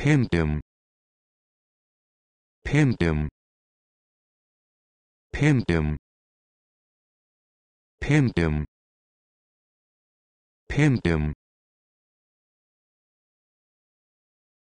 Pimpdom Pimpdom Pimpdom Pimpdom Pimpdom